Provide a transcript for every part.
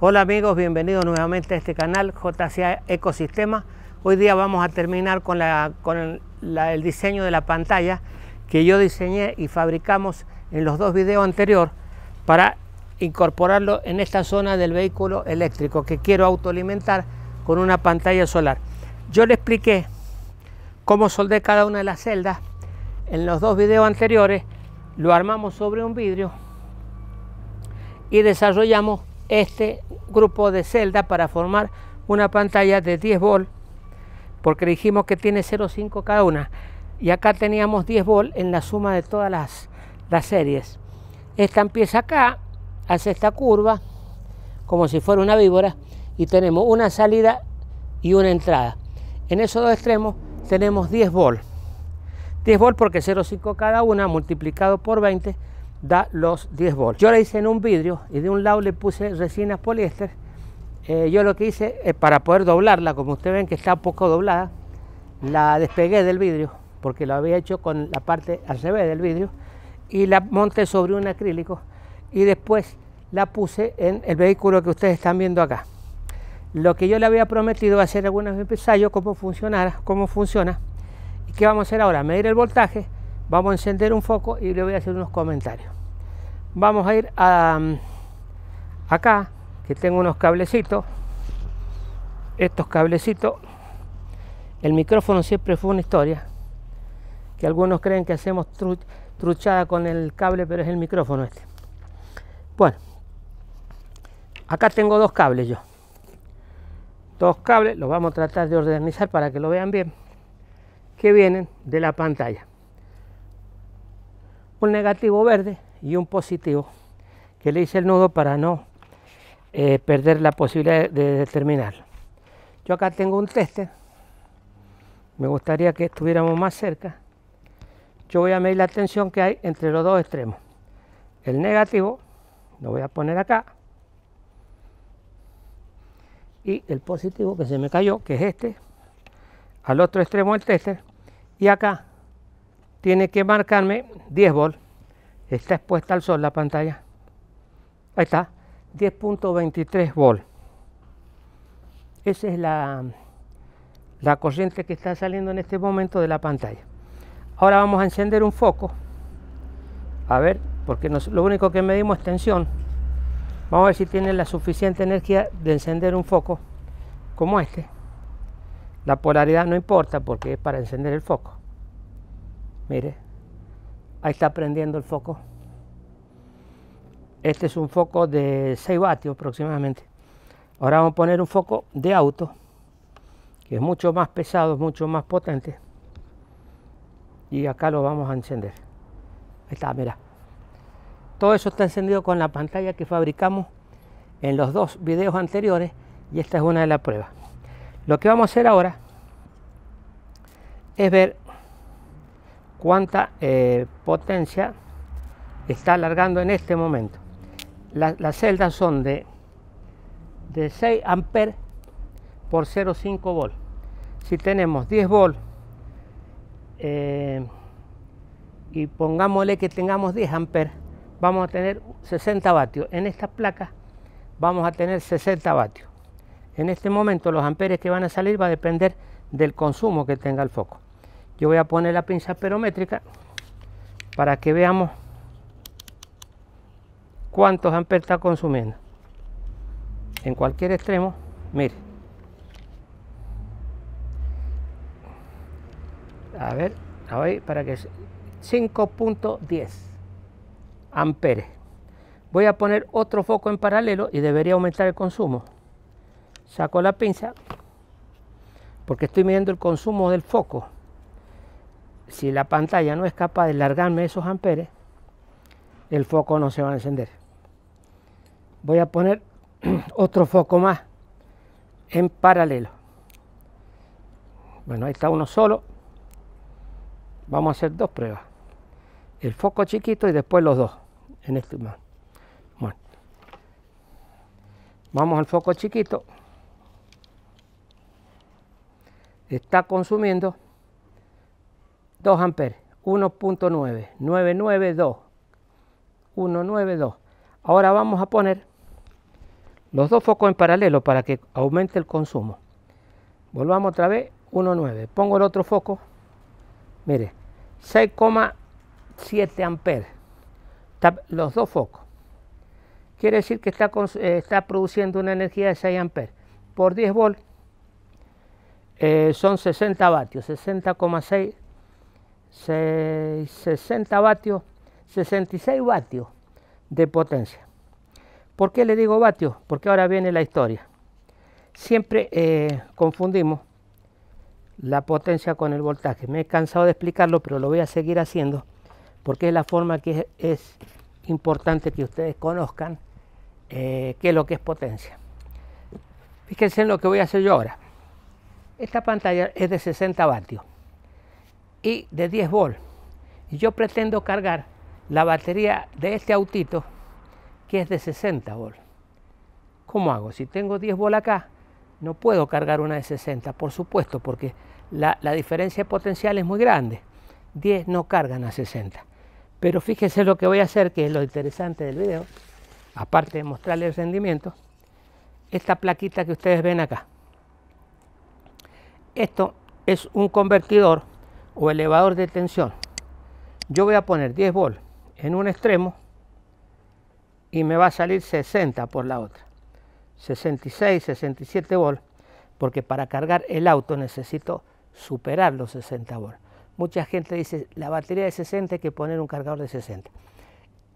Hola amigos, bienvenidos nuevamente a este canal JCA Ecosistema. Hoy día vamos a terminar con, el, diseño de la pantalla que yo diseñé y fabricamos en los dos videos anteriores para incorporarlo en esta zona del vehículo eléctrico que quiero autoalimentar con una pantalla solar. Yo le expliqué cómo soldé cada una de las celdas en los dos videos anteriores, lo armamos sobre un vidrio y desarrollamos este grupo de celda para formar una pantalla de 10 volt porque dijimos que tiene 0,5 cada una y acá teníamos 10 volt en la suma de todas las, series esta empieza acá hace esta curva como si fuera una víbora y tenemos una salida y una entrada en esos dos extremos tenemos 10 volt 10 volt porque 0,5 cada una multiplicado por 20 da los 10 volts. Yo la hice en un vidrio y de un lado le puse resinas poliéster. Eh, yo lo que hice es eh, para poder doblarla, como ustedes ven que está un poco doblada, la despegué del vidrio porque lo había hecho con la parte al revés del vidrio y la monté sobre un acrílico y después la puse en el vehículo que ustedes están viendo acá. Lo que yo le había prometido hacer algunos ensayos, cómo funcionara, cómo funciona. ¿Y qué vamos a hacer ahora? Medir el voltaje Vamos a encender un foco y le voy a hacer unos comentarios. Vamos a ir a, mm, acá, que tengo unos cablecitos. Estos cablecitos. El micrófono siempre fue una historia. Que algunos creen que hacemos truchada con el cable, pero es el micrófono este. Bueno, acá tengo dos cables yo. Dos cables, los vamos a tratar de organizar para que lo vean bien. Que vienen de la pantalla un negativo verde y un positivo, que le hice el nudo para no eh, perder la posibilidad de determinarlo. Yo acá tengo un tester, me gustaría que estuviéramos más cerca. Yo voy a medir la tensión que hay entre los dos extremos. El negativo lo voy a poner acá y el positivo que se me cayó, que es este, al otro extremo del tester y acá tiene que marcarme 10 volts. Está expuesta al sol la pantalla. Ahí está, 10.23 volts. Esa es la, la corriente que está saliendo en este momento de la pantalla. Ahora vamos a encender un foco. A ver, porque lo único que medimos es tensión. Vamos a ver si tiene la suficiente energía de encender un foco como este. La polaridad no importa porque es para encender el foco. Mire, ahí está prendiendo el foco. Este es un foco de 6 vatios aproximadamente. Ahora vamos a poner un foco de auto, que es mucho más pesado, mucho más potente. Y acá lo vamos a encender. Ahí está, mira. Todo eso está encendido con la pantalla que fabricamos en los dos videos anteriores y esta es una de las pruebas. Lo que vamos a hacer ahora es ver cuánta eh, potencia está alargando en este momento. las celdas son de, de 6 amperes por 0,5 volt. Si tenemos 10 volt eh, y pongámosle que tengamos 10 amperes, vamos a tener 60 vatios. En esta placa vamos a tener 60 vatios. En este momento los amperes que van a salir va a depender del consumo que tenga el foco yo voy a poner la pinza perométrica para que veamos cuántos amperes está consumiendo en cualquier extremo mire a ver para que 5.10 amperes voy a poner otro foco en paralelo y debería aumentar el consumo saco la pinza porque estoy midiendo el consumo del foco si la pantalla no es capaz de largarme esos amperes, el foco no se va a encender. Voy a poner otro foco más en paralelo. Bueno, ahí está uno solo. Vamos a hacer dos pruebas. El foco chiquito y después los dos. En este Bueno. Vamos al foco chiquito. Está consumiendo 2 amperes, 1.9, 992, 192. Ahora vamos a poner los dos focos en paralelo para que aumente el consumo. Volvamos otra vez, 1.9. Pongo el otro foco, mire, 6,7 amperes. Los dos focos. Quiere decir que está, eh, está produciendo una energía de 6 amperes. Por 10 volts eh, son 60 vatios, 60,6 60 vatios, 66 vatios de potencia. ¿Por qué le digo vatios? Porque ahora viene la historia. Siempre eh, confundimos la potencia con el voltaje. Me he cansado de explicarlo, pero lo voy a seguir haciendo porque es la forma que es, importante que ustedes conozcan eh, qué es lo que es potencia. Fíjense en lo que voy a hacer yo ahora. Esta pantalla es de 60 vatios y de 10 volts. Y yo pretendo cargar la batería de este autito que es de 60 volts. ¿Cómo hago? Si tengo 10 volts acá, no puedo cargar una de 60, por supuesto, porque la, la diferencia potencial es muy grande. 10 no cargan a 60. Pero fíjese lo que voy a hacer, que es lo interesante del video, aparte de mostrarle el rendimiento, esta plaquita que ustedes ven acá. Esto es un convertidor o elevador de tensión. Yo voy a poner 10 volts en un extremo y me va a salir 60 por la otra. 66, 67 volts, porque para cargar el auto necesito superar los 60 volts. Mucha gente dice, la batería de 60 hay que poner un cargador de 60.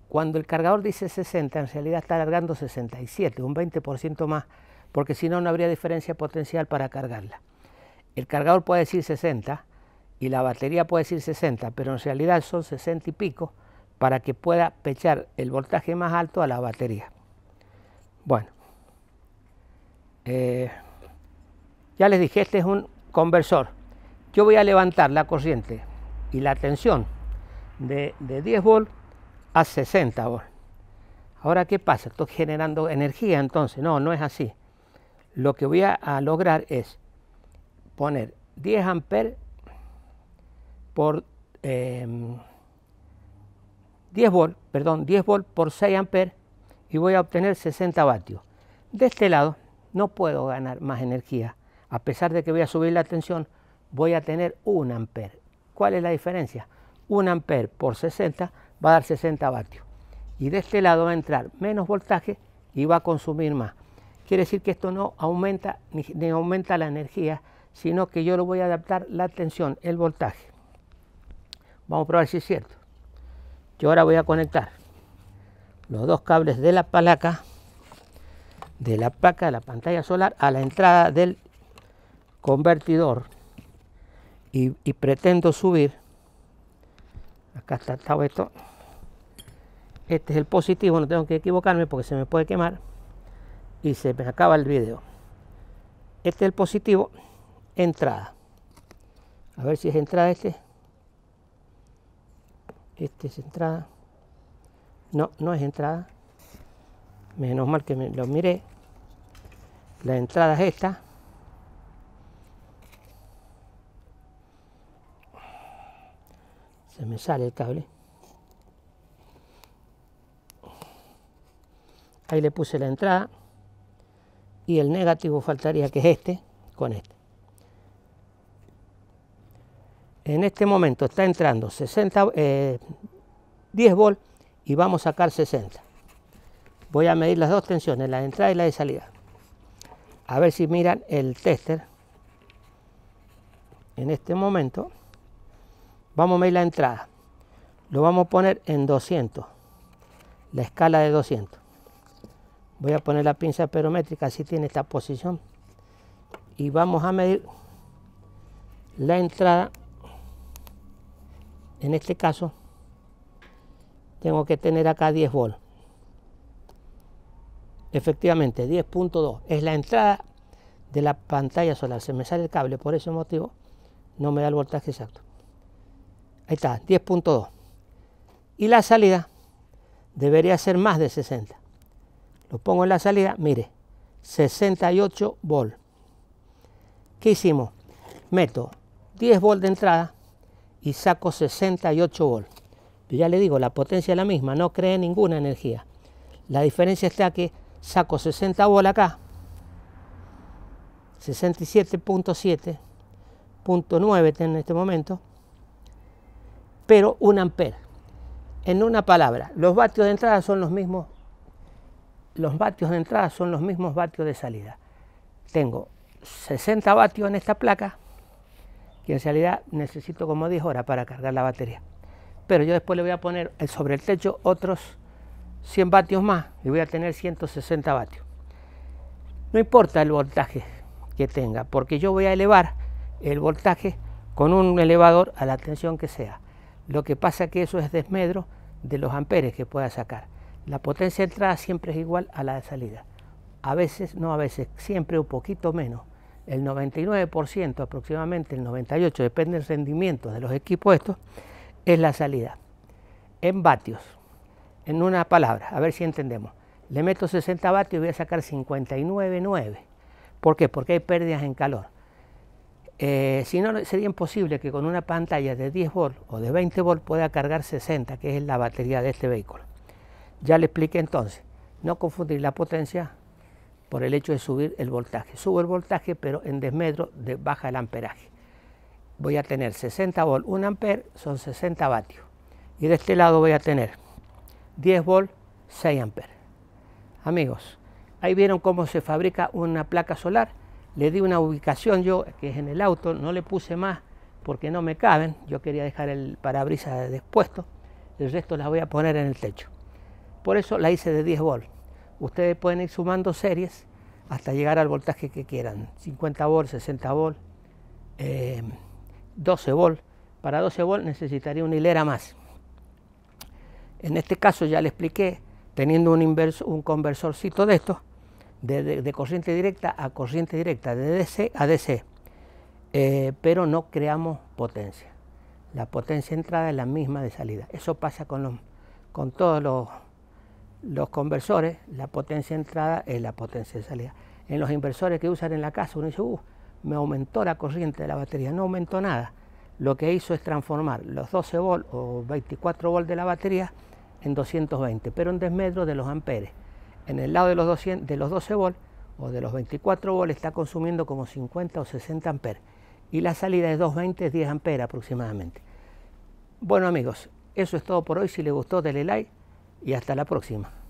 Cuando el cargador dice 60, en realidad está alargando 67, un 20% más, porque si no, no habría diferencia potencial para cargarla. El cargador puede decir 60, y la batería puede decir 60, pero en realidad son 60 y pico para que pueda pechar el voltaje más alto a la batería. Bueno, eh, ya les dije, este es un conversor. Yo voy a levantar la corriente y la tensión de, 10 volt a 60 volt. Ahora, ¿qué pasa? Estoy generando energía, entonces. No, no es así. Lo que voy a, a lograr es poner 10 amperes por 10 em, volt, perdón, 10 volt por 6 amperes y voy a obtener 60 vatios. De este lado no puedo ganar más energía. A pesar de que voy a subir la tensión, voy a tener 1 amper, ¿Cuál es la diferencia? 1 amper por 60 va a dar 60 vatios. Y de este lado va a entrar menos voltaje y va a consumir más. Quiere decir que esto no aumenta ni aumenta la energía, sino que yo lo voy a adaptar la tensión, el voltaje. Vamos a probar si es cierto. Yo ahora voy a conectar los dos cables de la palaca de la placa de la pantalla solar a la entrada del convertidor y, pretendo subir. Acá está, todo esto. Este es el positivo, no tengo que equivocarme porque se me puede quemar y se me acaba el video. Este es el positivo, entrada. A ver si es entrada este. Este es entrada. No, no es entrada. Menos mal que me lo miré. La entrada es esta. Se me sale el cable. Ahí le puse la entrada. Y el negativo faltaría que es este con este en este momento está entrando 60, 10 eh, volt y vamos a sacar 60. Voy a medir las dos tensiones, la de entrada y la de salida. A ver si miran el tester. En este momento vamos a medir la entrada. Lo vamos a poner en 200, la escala de 200. Voy a poner la pinza perométrica, así tiene esta posición. Y vamos a medir la entrada en este caso tengo que tener acá 10 volts efectivamente 10.2 es la entrada de la pantalla solar se me sale el cable por ese motivo no me da el voltaje exacto ahí está 10.2 y la salida debería ser más de 60 lo pongo en la salida mire 68 volt. ¿qué hicimos? meto 10 volt de entrada y saco 68 volts. ya le digo, la potencia es la misma, no cree ninguna energía. La diferencia está que saco 60 volts acá, 67.7.9 en este momento, pero 1 ampere. En una palabra, los vatios de entrada son los mismos, los vatios de entrada son los mismos vatios de salida. Tengo 60 vatios en esta placa que en realidad necesito como 10 horas para cargar la batería. Pero yo después le voy a poner eh, sobre el techo otros 100 vatios más y voy a tener 160 vatios. No importa el voltaje que tenga, porque yo voy a elevar el voltaje con un elevador a la tensión que sea. Lo que pasa que eso es desmedro de los amperes que pueda sacar. La potencia de entrada siempre es igual a la de salida. A veces, no a veces, siempre un poquito menos el 99%, aproximadamente el 98%, depende del rendimiento de los equipos estos, es la salida. En vatios, en una palabra, a ver si entendemos. Le meto 60 vatios y voy a sacar 59,9. ¿Por qué? Porque hay pérdidas en calor. Eh, si no, sería imposible que con una pantalla de 10 volt o de 20 volt pueda cargar 60, que es la batería de este vehículo. Ya le expliqué entonces, no confundir la potencia por el hecho de subir el voltaje. Subo el voltaje, pero en desmedro de baja el amperaje. Voy a tener 60 volt, 1 ampere son 60 vatios. Y de este lado voy a tener 10 volt, 6 amper. Amigos, ahí vieron cómo se fabrica una placa solar. Le di una ubicación yo, que es en el auto, no le puse más porque no me caben. Yo quería dejar el parabrisas despuesto. El resto las voy a poner en el techo. Por eso la hice de 10 volt ustedes pueden ir sumando series hasta llegar al voltaje que quieran, 50 volt, 60 volt, 12 volt. Para 12 volt necesitaría una hilera más. En este caso ya le expliqué, teniendo un, inverso, un conversorcito de estos, de, corriente directa a corriente directa, de DC a DC, eh, pero no creamos potencia. La potencia entrada es la misma de salida. Eso pasa con, con todos los los conversores, la potencia de entrada es la potencia de salida. En los inversores que usan en la casa, uno dice, uh, me aumentó la corriente de la batería, no aumentó nada. Lo que hizo es transformar los 12 volts o 24 volts de la batería en 220, pero en desmedro de los amperes. En el lado de los, 200, de los 12 volts o de los 24 volts está consumiendo como 50 o 60 amperes y la salida de 220, es 10 amperes aproximadamente. Bueno amigos, eso es todo por hoy. Si les gustó, denle like y hasta la próxima.